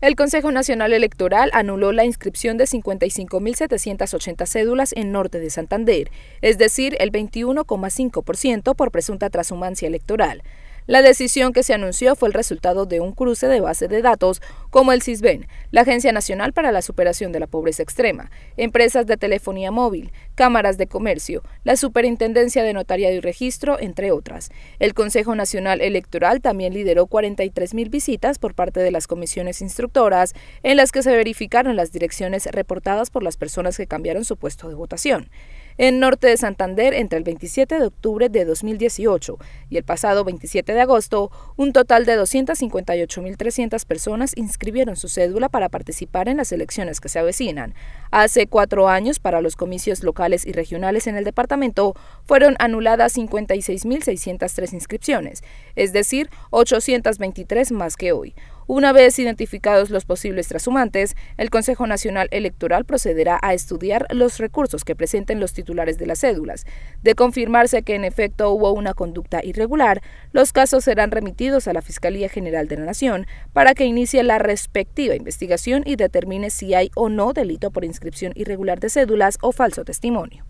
El Consejo Nacional Electoral anuló la inscripción de 55.780 cédulas en Norte de Santander, es decir, el 21,5% por presunta transhumancia electoral. La decisión que se anunció fue el resultado de un cruce de base de datos como el CISBEN, la Agencia Nacional para la Superación de la Pobreza Extrema, empresas de telefonía móvil, cámaras de comercio, la Superintendencia de Notariado y Registro, entre otras. El Consejo Nacional Electoral también lideró 43.000 visitas por parte de las comisiones instructoras, en las que se verificaron las direcciones reportadas por las personas que cambiaron su puesto de votación. En Norte de Santander, entre el 27 de octubre de 2018 y el pasado 27 de agosto, un total de 258.300 personas inscritas inscribieron su cédula para participar en las elecciones que se avecinan. Hace cuatro años, para los comicios locales y regionales en el departamento, fueron anuladas 56.603 inscripciones, es decir, 823 más que hoy. Una vez identificados los posibles trashumantes, el Consejo Nacional Electoral procederá a estudiar los recursos que presenten los titulares de las cédulas. De confirmarse que en efecto hubo una conducta irregular, los casos serán remitidos a la Fiscalía General de la Nación para que inicie la respectiva investigación y determine si hay o no delito por inscripción irregular de cédulas o falso testimonio.